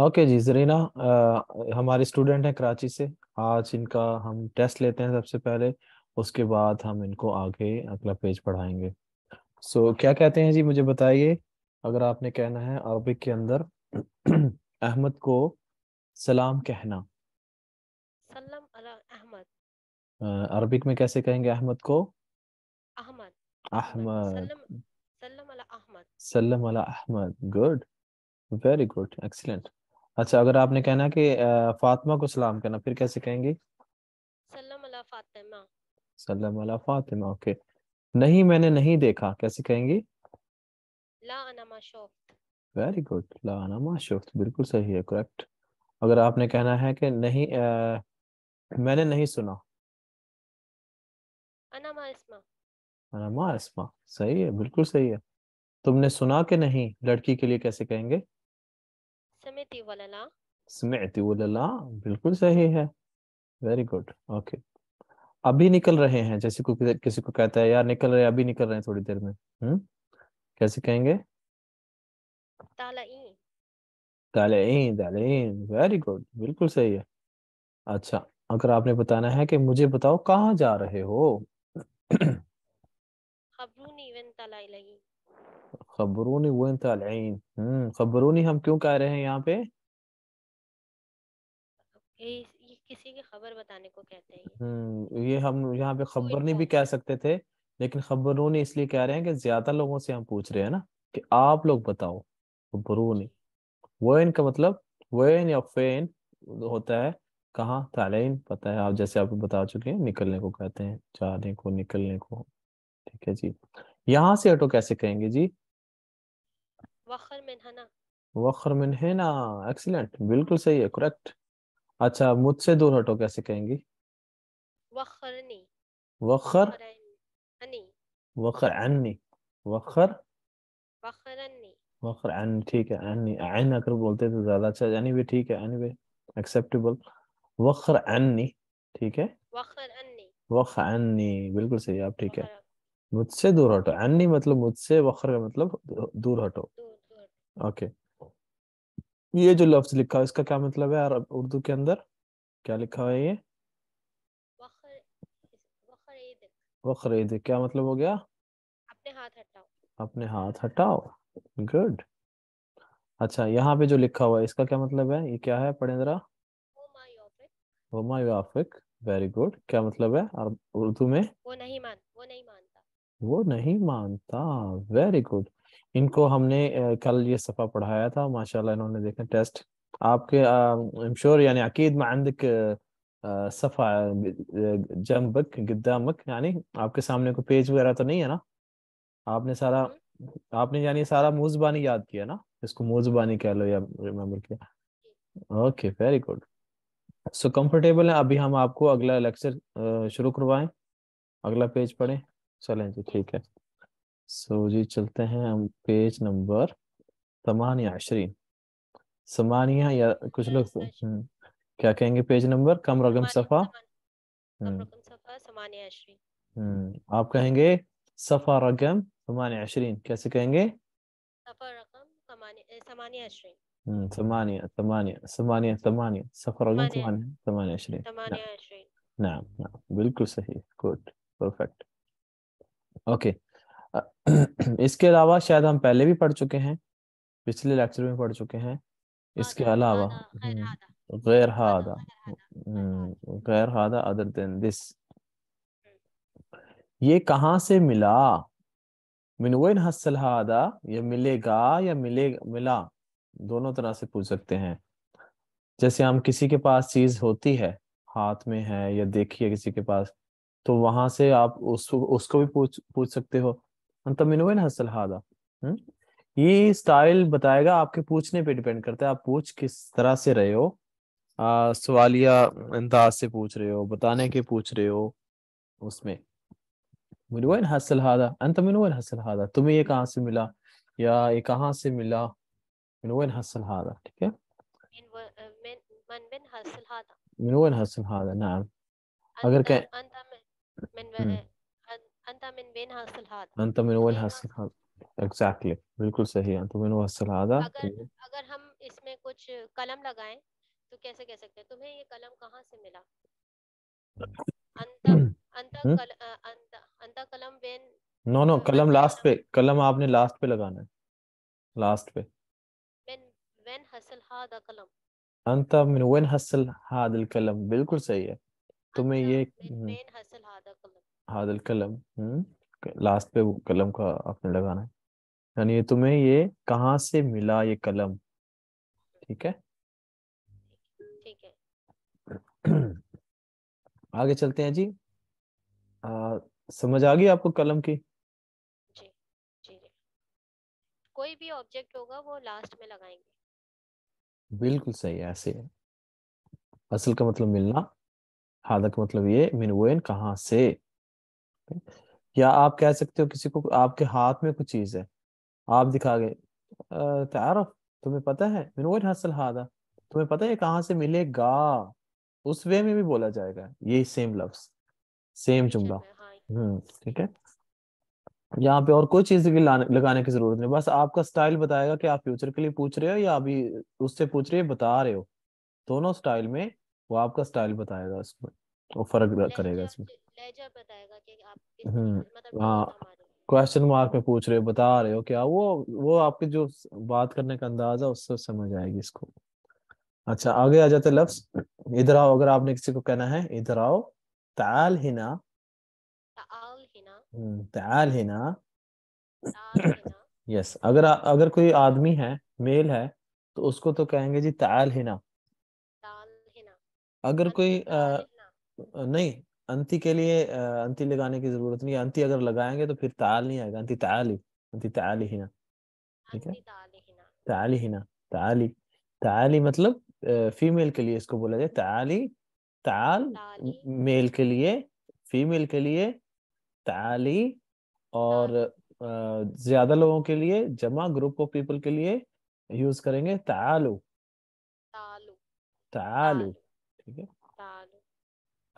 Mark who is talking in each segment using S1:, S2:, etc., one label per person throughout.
S1: Okay जी जरीना हमारे student हैं कराची से आज इनका हम टेस्ट लेते हैं सबसे पहले उसके बाद हम इनको आगे अगला पेज पढ़ाएंगे सो क्या कहते हैं जी मुझे बताइए अगर आपने कहना है अरबिक के अंदर अहमद को सलाम कहना सलाम अहमद अरबिक में कैसे कहेंगे अहमद को अहमद अहमद सलाम अला अहमद सलाम अला Ahmad good very good excellent अच्छा अगर आपने कहना है कि फातिमा को सलाम करना फिर कैसे कहेंगे सल्लम अला फातिमा ओके नहीं मैंने नहीं देखा कैसे कहेंगी वेरी गुड लाना बिल्कुल सही है करेक्ट अगर आपने कहना है कि नहीं आ, मैंने नहीं सुना अनामा इस्मा सही है बिल्कुल सही है तुमने सुना कि नहीं लड़की के लिए कैसे कहेंगे
S2: سمعتي ولا لا
S1: سمعتي ولا لا बिल्कुल सही है वेरी गुड ओके अभी निकल रहे हैं जैसे को किसी को कहता है यार निकल रहे अभी निकल रहे हैं थोड़ी देर में हम्म कैसे कहेंगे طالعين طالعين طالعين वेरी गुड बिल्कुल सही है अच्छा अगर आपने बताना है कि मुझे बताओ कहाँ जा रहे हो
S2: خبروني وين طالعين
S1: खबरूनी वन तलईन हम्म खबरूनी हम क्यों कह रहे हैं यहाँ पे
S2: ये किसी की खबर बताने को कहते
S1: हैं ये हम्म, हम यहाँ पे खबर नहीं भी कह सकते थे लेकिन खबरूनी इसलिए कह रहे हैं कि ज्यादा लोगों से हम पूछ रहे हैं ना कि आप लोग बताओ खबरूनी वन का मतलब वन या फेन होता है कहाँ तालेन पता है आप जैसे आप बता चुके हैं निकलने को कहते हैं जाने को निकलने को ठीक है जी यहाँ से ऑटो कैसे कहेंगे जी
S2: वखर मिन हना
S1: वखर मिन हना एक्सीलेंट बिल्कुल सही है करेक्ट अच्छा मुझसे दूर हटो कैसे कहेंगी
S2: वखरनी
S1: वखर अनि वखर अन्नी वखर वखरनी वखर अन ठीक है अन्नी अन अगर बोलते तो ज्यादा अच्छा यानी भी ठीक है एनीवे एक्सेप्टेबल वखर अन्नी ठीक है वखर अन्नी वखर अन्नी बिल्कुल सही आप ठीक है मुझसे दूर हटो अन्नी मतलब मुझसे वखर का मतलब दूर हटो दूर ओके ये जो लफ्ज लिखा है इसका क्या मतलब है अरब उर्दू के अंदर क्या लिखा हुआ है ये वखरेद क्या मतलब हो गया अपने हाथ हटाओ अपने हाथ हटाओ गुड अच्छा यहाँ पे जो लिखा हुआ है इसका क्या मतलब है ये क्या है पढ़े जरा होमायोफिक वेरी गुड क्या मतलब है उर्दू में
S2: वो नहीं मान वो नहीं मानता
S1: वो नहीं मानता वेरी गुड इनको हमने कल ये सफ़ा पढ़ाया था माशाल्लाह इन्होंने देखा टेस्ट आपके आई एम श्योर يعني اكيد ما عندك صفحة جنبك قدامك आपके सामने कोई पेज वगैरह तो नहीं है ना आपने सारा हम्म। आपने यानी सारा मूजबानी याद किया ना इसको मूजबानी कह लो या रिमेम्बर किया okay very good so comfortable है अभी हम आपको अगला लेक्चर शुरू करवाएं अगला पेज पढ़ें चलें जी ठीक है सो so, जी चलते हैं हम पेज नंबर समानिया अशरीन समानिया या कुछ लोग हाँ, हम्म, क्या कहेंगे पेज नंबर कम रगम सफा हम्म। हम्म, आप कहेंगे सफा रगम समानिया अशरीन कैसे कहेंगे बिल्कुल सही गुड परफेक्ट ओके okay. इसके अलावा शायद हम पहले भी पढ़ चुके हैं पिछले लेक्चर में पढ़ चुके हैं इसके अलावा गैर हादा गैर हादा अदर देन दिस ये कहाँ से मिला मिनवेन हसल हादा ये मिलेगा या मिले मिला दोनों तरह से पूछ सकते हैं जैसे हम किसी के पास चीज होती है हाथ में है या देखिए किसी के पास तो वहां से आप उस, उसको भी पूछ पूछ सकते हो तो मिन वैन हसल हादा हम्म? ये स्टाइल बताएगा आपके पूछने पे डिपेंड करता है आप पूछ किस तरह से रहे हो सवालिया अंदाज से पूछ रहे हो बताने के पूछ रहे हो उसमें मिनवन हसल हादा अंत मिनवन हसल हादा तुम्हें ये कहाँ से मिला या ये कहाँ से मिला मिनवन हसल हादा ठीक है मिनवन हसल हादा नाम अगर कह
S2: अंत मिन वैन हासिल
S1: हादा एग्जैक्टली बिल्कुल सही अंत मिन हासिल हादा अगर
S2: हम इसमें कुछ कलम लगाएं तो कैसे कह सकते हैं तुम्हें ये कलम कहाँ से मिला अंत अंत अंत कलम वैन नो नो कलम
S1: लास्ट पे कलम आपने लास्ट पे लगाना है लास्ट पे
S2: व्हेन व्हेन हसल हादा
S1: कलम अंत मिन व्हेन हसल हादा कलम बिल्कुल सही है तुम्हें ये व्हेन हसल हादल कलम लास्ट हम्म, पे वो कलम का आपने लगाना है यानी तुम्हें ये कहाँ से मिला ये कलम ठीक है
S2: ठीक है
S1: आगे चलते हैं जी आ, समझ आ गई आपको कलम की जी
S2: जी कोई भी ऑब्जेक्ट होगा वो लास्ट में लगाएंगे
S1: बिल्कुल सही है ऐसे है असल का मतलब मिलना हादक का मतलब ये मिनवेन कहाँ से या आप कह सकते हो किसी को आपके हाथ में कुछ चीज है आप दिखा गए तारफ तुम्हें पता है मिनवर हसल हादा तुम्हें पता है कहाँ से मिलेगा उस वे में भी बोला जाएगा यही सेम लफ्स सेम जुमला हाँ, हम्म ठीक है यहाँ पे और कोई चीज लगाने की जरूरत नहीं बस आपका स्टाइल बताएगा कि आप फ्यूचर के लिए पूछ रहे हो या अभी उससे पूछ रहे हो बता रहे हो दोनों स्टाइल में वो आपका स्टाइल बताएगा उसमें वो फर्क करेगा इसमें क्वेश्चन मार्क में पूछ रहे हो बता रहे हो क्या वो वो आपके जो बात करने का अंदाज है उससे समझ आएगी इसको अच्छा आगे आ जाते लफ्स इधर आओ अगर आपने किसी को कहना है इधर आओ ताल हिना ताल हिना यस हम्म, अगर अगर कोई आदमी है मेल है तो उसको तो कहेंगे जी ताल हिना अगर कोई आ, नहीं अंति के लिए अंति लगाने की जरूरत नहीं है अंति अगर लगाएंगे तो फिर ताल नहीं आएगा अंति ताली अंति ताली ना ठीक है ताली ना ताली ताली मतलब फीमेल के लिए इसको बोला जाए ताली ताल मेल के लिए फीमेल के लिए ताली और ज्यादा लोगों के लिए जमा ग्रुप ऑफ पीपल के लिए यूज करेंगे तालू तालू तालू ठीक है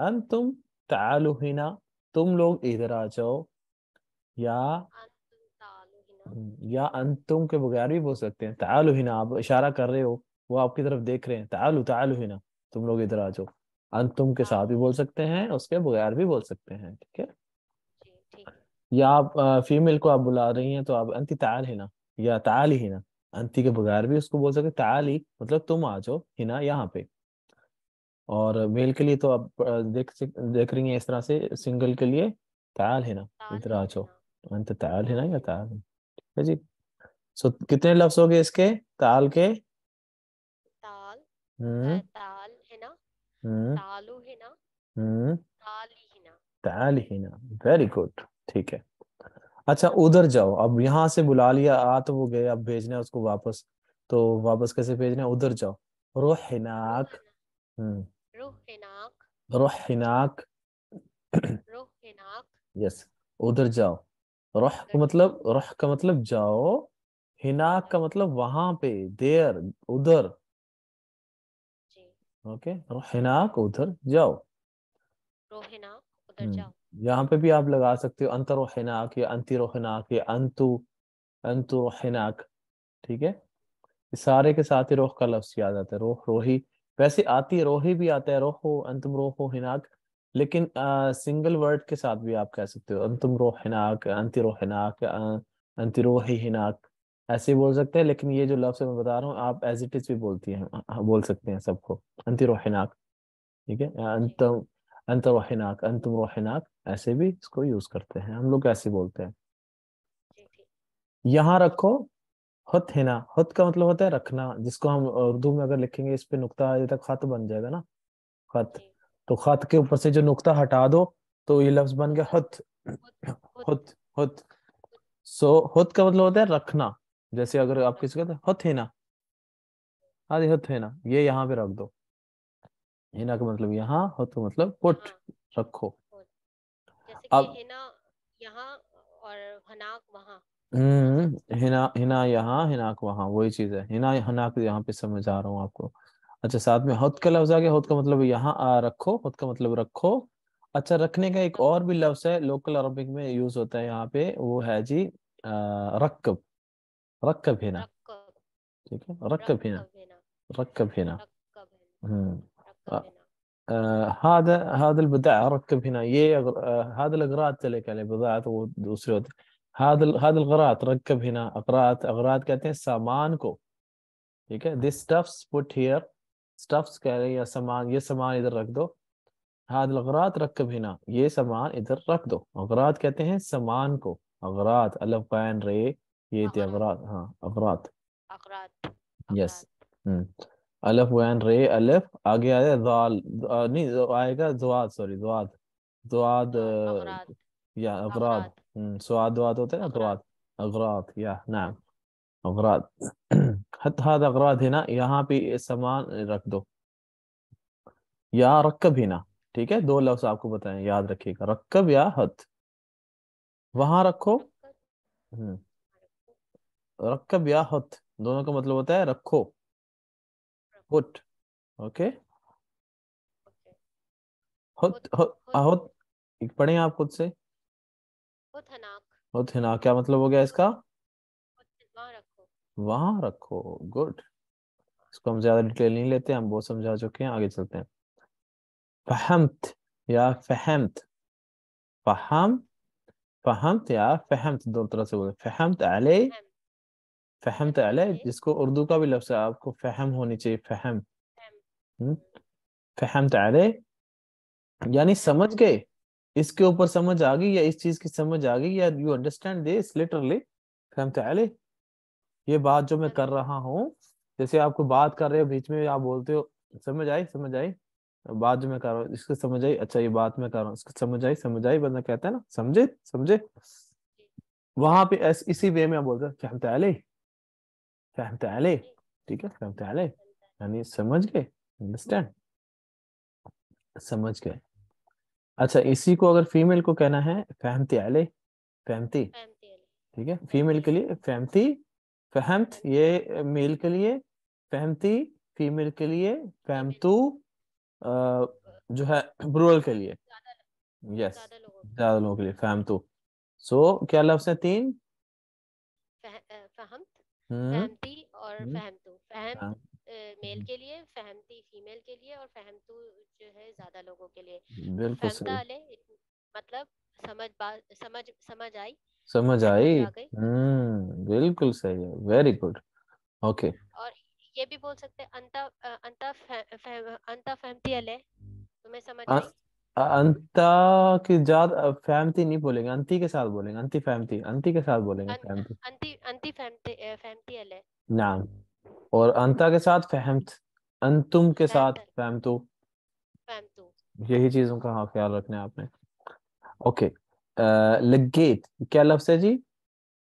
S1: अंतुम तालु हिना तुम लोग इधर आ जाओ या या अंतुम के बगैर भी बोल सकते हैं तालु हिना आप इशारा कर रहे हो वो आपकी तरफ देख रहे हैं तालु तालु हिना तुम लोग इधर आ जाओ अंतुम के साथ भी बोल हाँ। सकते हैं उसके बगैर भी बोल सकते हैं ठीक है या आप फीमेल को आप बुला रही हैं तो आप अंति ताल हिना या ताल हिना अंति के बगैर भी उसको बोल सकते ताल ही मतलब तुम आ जाओ हिना यहाँ पे और मेल के लिए तो आप देख देख रही हैं इस तरह से सिंगल के लिए ताल है ना इधर आ जाओ अंत ताल है ना या ताल ठीक है जी सो कितने लफ्ज हो गए इसके ताल के ताल हम्म। ताल है ना हम्म। तालू है ना हम्म ताल ही ना वेरी गुड ठीक है अच्छा उधर जाओ अब यहाँ से बुला लिया आ तो वो गए अब भेजना है उसको वापस तो वापस कैसे भेजना है उधर जाओ रोहिनाक हम्म रूह हिनाक रूह हिनाक रूह हिनाक यस उधर जाओ रूह का मतलब रूह का मतलब जाओ हिनाक का मतलब वहां पे देयर उधर ओके रूह उधर जाओ रूह उधर हम्म, जाओ यहाँ पे भी आप लगा सकते हो अंतर हिनाक या अंति रोहिनाक या अंतु अंतु रोहिनाक ठीक है सारे के साथ ही रोह का लफ्ज याद आता है रोह रोही वैसे आती रोहे भी आता है रोहो अंतम रोहो हिनाक लेकिन आ, सिंगल वर्ड के साथ भी आप कह सकते हो अंतम रोहनाक अंति रोहनाक अंति रोहे हिनाक ऐसे बोल सकते हैं लेकिन ये जो लफ्स मैं बता रहा हूँ आप एज इट इज भी बोलती हैं बोल सकते हैं सबको अंति रोहनाक ठीक है अंतम अंत रोहनाक अंतम रोहनाक ऐसे भी इसको यूज करते हैं हम लोग ऐसे बोलते हैं यहाँ रखो हत है ना हथ का मतलब होता है रखना जिसको हम उर्दू में अगर लिखेंगे इस पे नुकता आ जाता खत बन जाएगा ना खत तो खत के ऊपर से जो नुकता हटा दो तो ये लफ्ज बन गया हत हत हत सो हत का मतलब होता है रखना जैसे अगर आप किसी कहते हत है ना आदि हाँ हत है ना ये यहाँ पे रख दो हिना का मतलब यहाँ हत का मतलब पुट हाँ, रखो
S2: अब यहाँ
S1: और हनाक वहाँ हम्म, हिना हिना यहाँ हिनाक वहाँ वही चीज है हिना हिनाक यहाँ पे समझ आ रहा हूँ आपको अच्छा साथ में हद का लफ्ज आ गया हद का मतलब यहाँ आ रखो हद का मतलब रखो अच्छा रखने का एक और भी लफ्ज है लोकल अरबिक में यूज होता है यहाँ पे वो है जी रक्कब रक्कब हिना ठीक है रक्कब हिना रक्कब हिना हम्म هذا هذا البضاعة ركب हादल अगर चले कहले تلك तो वो दूसरे होते हैं हादल हादल गरात रकब हिना अगरात अगरात कहते हैं सामान को ठीक है this stuffs put here stuffs कह रहे या सामान ये सामान इधर रख दो हादल अगरात रकब हिना ये सामान इधर रख दो अगरात कहते हैं सामान को अगरात अलफ कैन रे ये थे अगरात हाँ अगरात यस अलफ वैन रे अलफ आगे आ जाए दाल नहीं आएगा जवाद सॉरी जवाद जवाद या अगरात سواد واد وطلع أغراض أغراض يا نعم أغراض حتى هذا أغراض هنا यहाँ पे समान रख दो या रक्कब हिना ठीक है दो लफ्ज आपको बताएं याद रखिएगा रक्कब या हथ वहां रखो
S2: हम्म,
S1: रक्कब या हथ दोनों का मतलब होता है रखो पुट ओके हथ हथ पढ़े आप खुद से उथिना क्या मतलब हो गया इसका वहां रखो गुड इसको हम ज्यादा डिटेल नहीं लेते हम बहुत समझा चुके हैं आगे चलते हैं फहमत या फहमत फहम फहमत या फहमत दो तरह से बोले फहमत अले फहमत अले जिसको उर्दू का भी लफ्ज है आपको फहम होनी चाहिए फहम हम्म। फहमत अले यानी समझ गए इसके ऊपर समझ आ गई या इस चीज की समझ आ गई या यू अंडरस्टैंड दिस लिटरली फहम ये बात जो मैं कर रहा हूँ जैसे आपको बात कर रहे हो बीच में आप बोलते हो समझ आई समझ आई बात जो मैं कर रहा हूँ इसको समझ आई अच्छा ये बात मैं कर रहा हूँ इसको समझ आई समझ आई बंदा कहता है ना समझे समझे वहां पे एस, इसी वे में आप बोलते हैं तले तो तो ठीक है फहम तो यानी समझ गए अंडरस्टैंड समझ गए अच्छा इसी को अगर फीमेल को कहना है फहमती आले फहमती ठीक है फीमेल के लिए फहमती फहमत ये मेल के लिए फहमती फीमेल के लिए फहमतू जो है ब्रूअल के लिए यस ज्यादा लोगों के लिए फहमतू सो so, क्या लफ्ज है तीन फहमत
S2: हम्म। और फहमतू हम्म। मेल हम्म। के लिए फहमती फीमेल के लिए और फहमतू जो है ज्यादा लोगों के लिए फहमता
S1: वाले मतलब समझ बात समझ समझ आई समझ आई हम्म बिल्कुल सही है वेरी गुड ओके और
S2: ये भी बोल सकते हैं अंता अंता फह, अंता फहमती अले तुम्हें समझ अं,
S1: अंता के जात फहमती नहीं बोलेंगे अंती के साथ बोलेंगे अंती फहमती अंती के साथ बोलेंगे फहमती
S2: अंती अंती फहमती फहमती अले
S1: नाम और अंता के साथ फहमत अंतुम के साथ फहमतु यही चीजों का हाँ ख्याल रखना है आपने ओके लगेत क्या लफ्ज है जी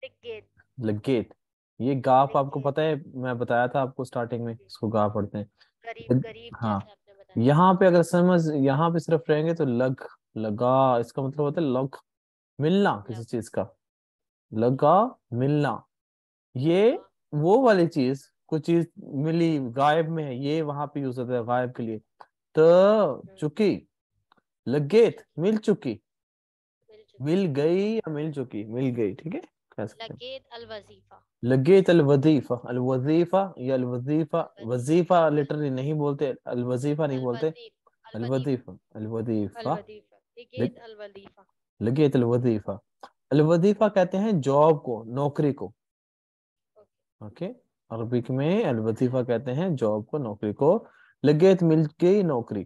S1: लगेत लगेत ये गाफ तो आपको पता है मैं बताया था आपको स्टार्टिंग में इसको गा पढ़ते हैं
S2: गरीब, गरीब
S1: हाँ यहाँ पे अगर समझ यहाँ पे सिर्फ रहेंगे तो लग लगा इसका मतलब होता है लग मिलना किसी चीज का लगा मिलना ये वो वाली चीज कुछ चीज मिली गायब में ये वहां पे यूज होता है गायब के लिए तो हम्म। चुकी लगेत मिल चुकी मिल गई या मिल चुकी मिल गई ठीक है लगेत अलवजीफा अलवजीफा या अलवजीफा वजीफा लिटरली नहीं बोलते अलवजीफा नहीं बोलते अलवजीफा अलवजीफा लगेत अलवजीफा अलवजीफा कहते हैं जॉब को नौकरी को ओके okay? अरबिक में अलवतीफा कहते हैं जॉब को नौकरी को लगे तो मिल गई नौकरी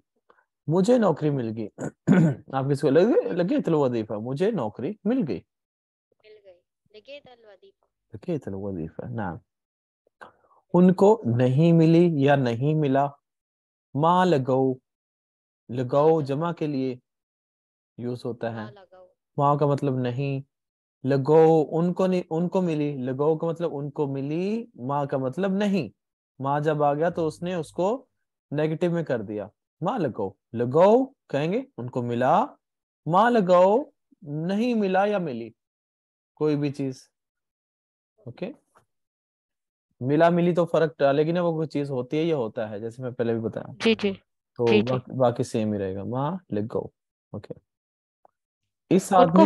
S1: मुझे नौकरी मिल गई आप किसको लगे लगे वजीफा तो मुझे नौकरी मिल गई लगे वजीफा तो ना उनको नहीं मिली या नहीं मिला माँ लगाओ लगाओ जमा के लिए यूज होता है माँ का मतलब नहीं लगो उनको नहीं उनको मिली लगो का मतलब उनको मिली माँ का मतलब नहीं माँ जब आ गया तो उसने उसको नेगेटिव में कर दिया माँ लगो लगो कहेंगे उनको मिला माँ लगो नहीं मिला या मिली कोई भी चीज ओके मिला मिली तो फर्क डालेगी ना वो कोई चीज होती है या होता है जैसे मैं पहले भी बताया जी जी तो बाकी सेम ही रहेगा माँ लगो ओके इस आदमी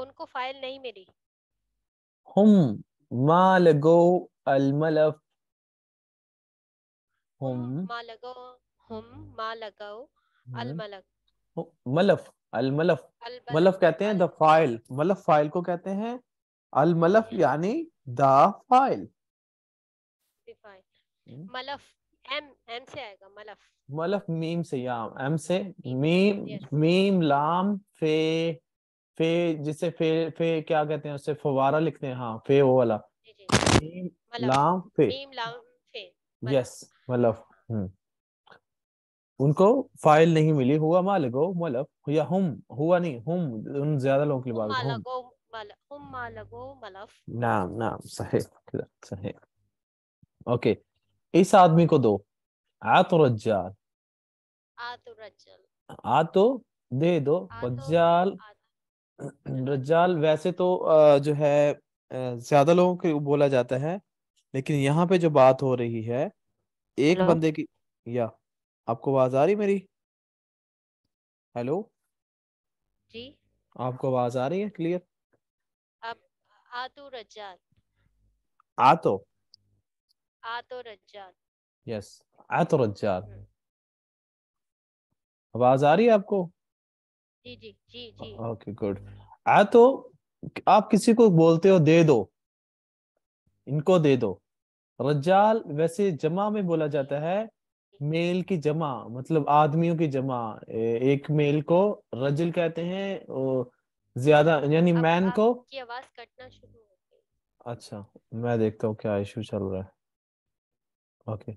S2: उनको फाइल नहीं मिली
S1: हम मालगो अलमलफ हम
S2: मालगो हम मालगो अलमलफ
S1: मलफ अलमलफ मलफ कहते हैं द फाइल मलफ फाइल को कहते हैं अलमलफ यानी द फाइल
S2: मलफ एम एम से आएगा मलफ
S1: मलफ मीम से या एम से मीम मीम लाम फे फे जिसे फे फे क्या कहते हैं उसे फवारा लिखते हैं हाँ फे वो वाला लाम फे यस मलफ हम्म। उनको फाइल नहीं मिली हुआ मालगो मलफ या हम हुआ नहीं हम उन ज्यादा लोगों के लिए बात
S2: हम मालगो मलफ
S1: नाम नाम सही सही ओके इस आदमी को दो आतो रज्जाल
S2: आतो रज्जाल
S1: आतो दे दो रज्जाल रज्जाल वैसे तो जो है ज्यादा लोगों के बोला जाता है लेकिन यहाँ पे जो बात हो रही है एक हेलो बंदे की या आपको आवाज आ रही मेरी हेलो जी आपको आवाज आ रही है क्लियर
S2: अब आ तो रज्जाल आ तो आ तो रज्जाल
S1: यस आ तो रज्जाल हम्म। आवाज आ रही है आपको जी जी ओके गुड आ तो आप किसी को बोलते हो दे दो इनको दे दो रज्जाल वैसे जमा में बोला जाता है मेल की जमा मतलब आदमियों की जमा एक मेल को रजल कहते हैं और ज्यादा यानी मैन को
S2: की आवाज कटना शुरू हो
S1: गई अच्छा मैं देखता हूँ क्या इशू चल रहा है ओके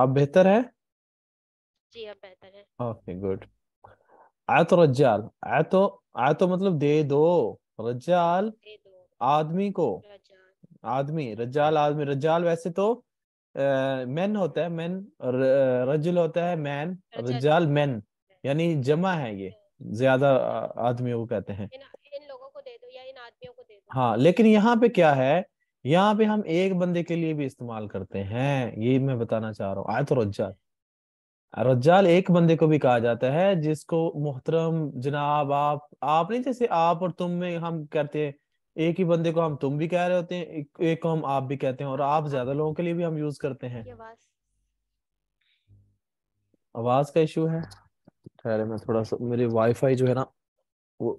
S1: आप बेहतर है
S2: जी आप बेहतर है
S1: ओके गुड आतो रज्जाल आतो आतो मतलब दे दो रज्जाल आदमी को आदमी रज्जाल आदमी रज्जाल वैसे तो मैन होता है मैन रजुल होता है मैन रज्जाल मैन यानी जमा है ये ज्यादा आदमियों को कहते हैं इन लोगों को दे दो या इन आदमियों को दे दो हाँ लेकिन यहाँ पे क्या है यहाँ पे हम एक बंदे के लिए भी इस्तेमाल करते हैं ये मैं बताना चाह रहा हूँ आयत रज्जाल रज्जाल एक बंदे को भी कहा जाता है जिसको मोहतरम जनाब आप आप नहीं जैसे आप और तुम में हम कहते हैं एक ही बंदे को हम तुम भी कह रहे होते हैं एक, एक को हम आप भी कहते हैं और आप ज्यादा लोगों के लिए भी हम यूज करते हैं आवाज का इशू है ठहरे मैं थोड़ा सा मेरी वाईफाई जो है ना वो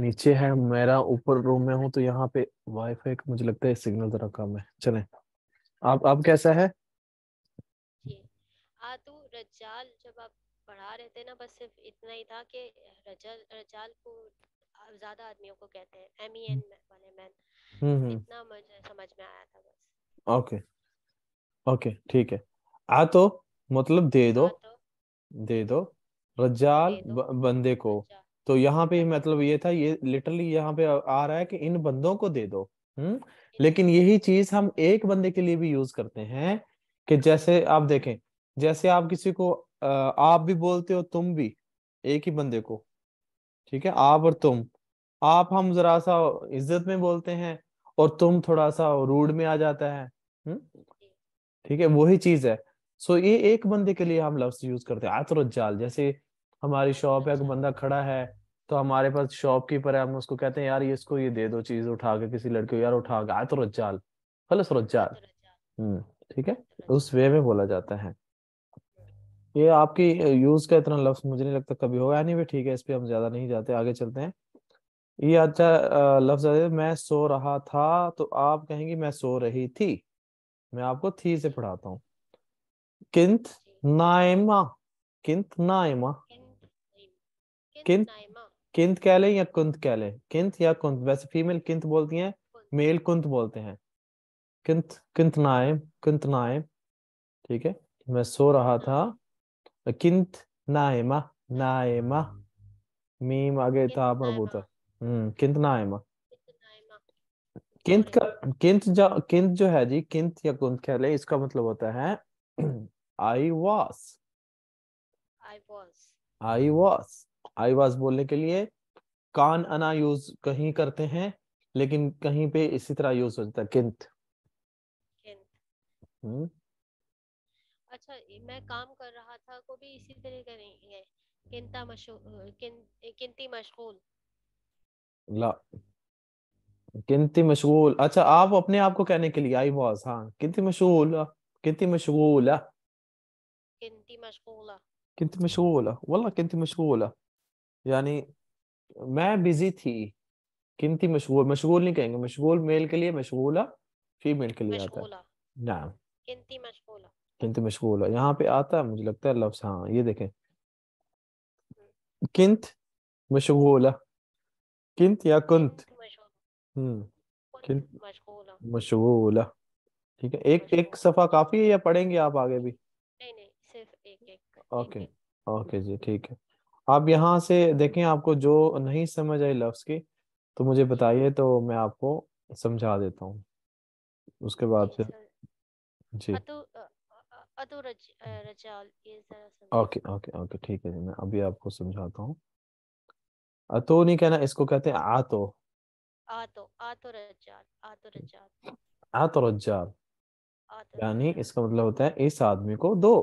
S1: नीचे है मेरा ऊपर रूम में हूँ तो यहाँ पे वाईफाई का मुझे लगता है सिग्नल जरा कम है चले आप आप कैसा है
S2: आ, तो रजाल जब आप पढ़ा रहे थे ना बस सिर्फ इतना ही था कि रजल रजाल को ज्यादा आदमियों को कहते हैं एम ई एन वाले मैन हम्म, हम्म। इतना मुझे समझ में
S1: आया था बस ओके ओके ठीक है आ तो मतलब दे दो तो। दे दो रजाल बंदे को अच्छा। तो यहाँ पे अच्छा। मतलब ये था ये लिटरली यहाँ पे आ रहा है कि इन बंदों को दे दो हम्म लेकिन यही चीज हम एक बंदे के लिए भी यूज करते हैं कि जैसे आप देखें जैसे आप किसी को आप भी बोलते हो तुम भी एक ही बंदे को ठीक है आप और तुम आप हम जरा सा इज्जत में बोलते हैं और तुम थोड़ा सा रूड में आ जाता है ठीक है वही चीज है सो ये एक बंदे के लिए हम लफ्ज यूज करते हैं आतर जाल जैसे हमारी शॉप है बंदा खड़ा है तो हमारे पास शॉपकीपर है हम उसको कहते हैं यार ये इसको ये दे दो चीज उठा के किसी लड़के को यार उठा के आतर जाल खलस रज्जाल हम्म ठीक है उस वे में बोला जाता है ये आपकी यूज का इतना लफ्ज मुझे नहीं लगता कभी होगा नहीं ठीक है इस पर हम ज्यादा नहीं जाते आगे चलते हैं ये अच्छा लफ्ज मैं सो रहा था तो आप कहेंगे मैं सो रही थी मैं आपको थी से पढ़ाता हूँ किंत नाइमा किंत नाइमा किंत किंत कह लें या कुंत कह लें किंत या कुंत वैसे फीमेल किंत बोलती हैं मेल कुंत बोलते हैं किंत किंत नाइम किंत नाइम ठीक है मैं सो रहा था किंत नायमा नायमा मीम आगे था मरबूता हम्म किंत नायमा किंत का किंत जो किंत जो है जी किंत या कुंत कह ले इसका मतलब होता है आई वास
S2: आई वास
S1: आई वास आई वास बोलने के लिए कान अना यूज कहीं करते हैं लेकिन कहीं पे इसी तरह यूज हो जाता है किंत किंत हम्म
S2: अच्छा मैं काम कर रहा था को भी इसी तरह करेंगे किंता मशगूल किन, किंती मशगूल
S1: ला किंती मशगूल अच्छा आप अपने आप को कहने के लिए आई वाज हाँ किंती मशगूल किंती मशगूल किंती मशगूल किंती मशगूल वल्ला किंती मशगूल यानी मैं बिजी थी किंती मशगूल मशगूल नहीं कहेंगे मशगूल मेल के लिए मशगूला फीमेल के लिए आता है ना किंती मशगूला किंतु मशगूल है यहाँ पे आता है मुझे लगता है लफ्स हाँ ये देखें किंत मशगूल किंत या कुंत हम्म, किंत मशगूल ठीक है एक एक सफा काफी है या पढ़ेंगे आप आगे भी नहीं नहीं सिर्फ एक एक ओके ओके जी ठीक है आप यहाँ से देखें आपको जो नहीं समझ आई लफ्स की तो मुझे बताइए तो मैं आपको समझा देता हूँ उसके बाद फिर जी तो अतो रज, रजाल ये जरा ओके ओके ओके ठीक है जी मैं अभी आपको समझाता हूँ अतो नहीं कहना इसको कहते हैं आतो
S2: आतो आतो तो तो रजाल
S1: आतो रजाल आतो रजाल यानी इसका मतलब होता है इस आदमी को दो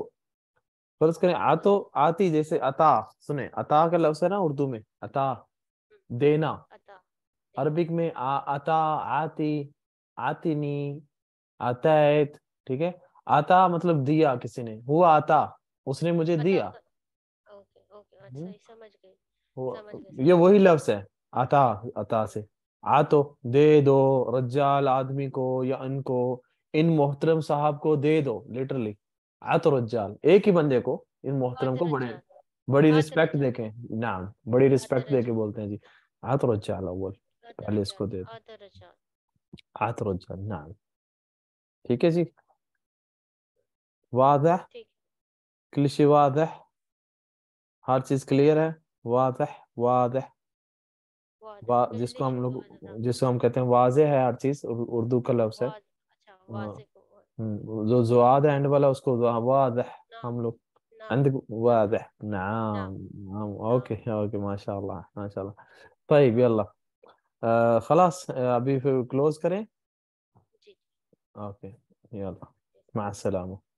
S1: फर्ज करें आतो आती जैसे अता सुने अता का लफ्ज है ना उर्दू में हम्म। अता देना अरबिक में आ अता आती आतिनी अतैत ठीक है आता मतलब दिया किसी ने हुआ आता उसने मुझे अच्छा, दिया तो,
S2: ओके ओके हम्म। अच्छा समझ
S1: गई ये वही लफ्ज है आता आता से आ तो दे दो रज्जाल आदमी को या इनको इन मोहतरम साहब को दे दो लिटरली आ तो रज्जाल एक ही बंदे को इन मोहतरम को बड़े बड़ी रिस्पेक्ट देके नाम बड़ी रिस्पेक्ट देके बोलते हैं जी आ तो रज्जाल बोल पहले इसको दे दो तो आ तो रज्जाल नाम ठीक है जी वादह क्लिशी वादह हर चीज क्लियर है वादह वादह जिसको हम लोग जिसको हम कहते हैं वाजे है हर चीज उर्दू का लफ्ज है अच्छा, हम्म, जो जो एंड वाला उसको वादह हम लोग अंत वादह नाम नाम हाँ। ओके ओके माशाल्लाह माशाल्लाह طيب يلا آه خلاص آه ابي كلوز كريم
S2: اوكي يلا مع السلامه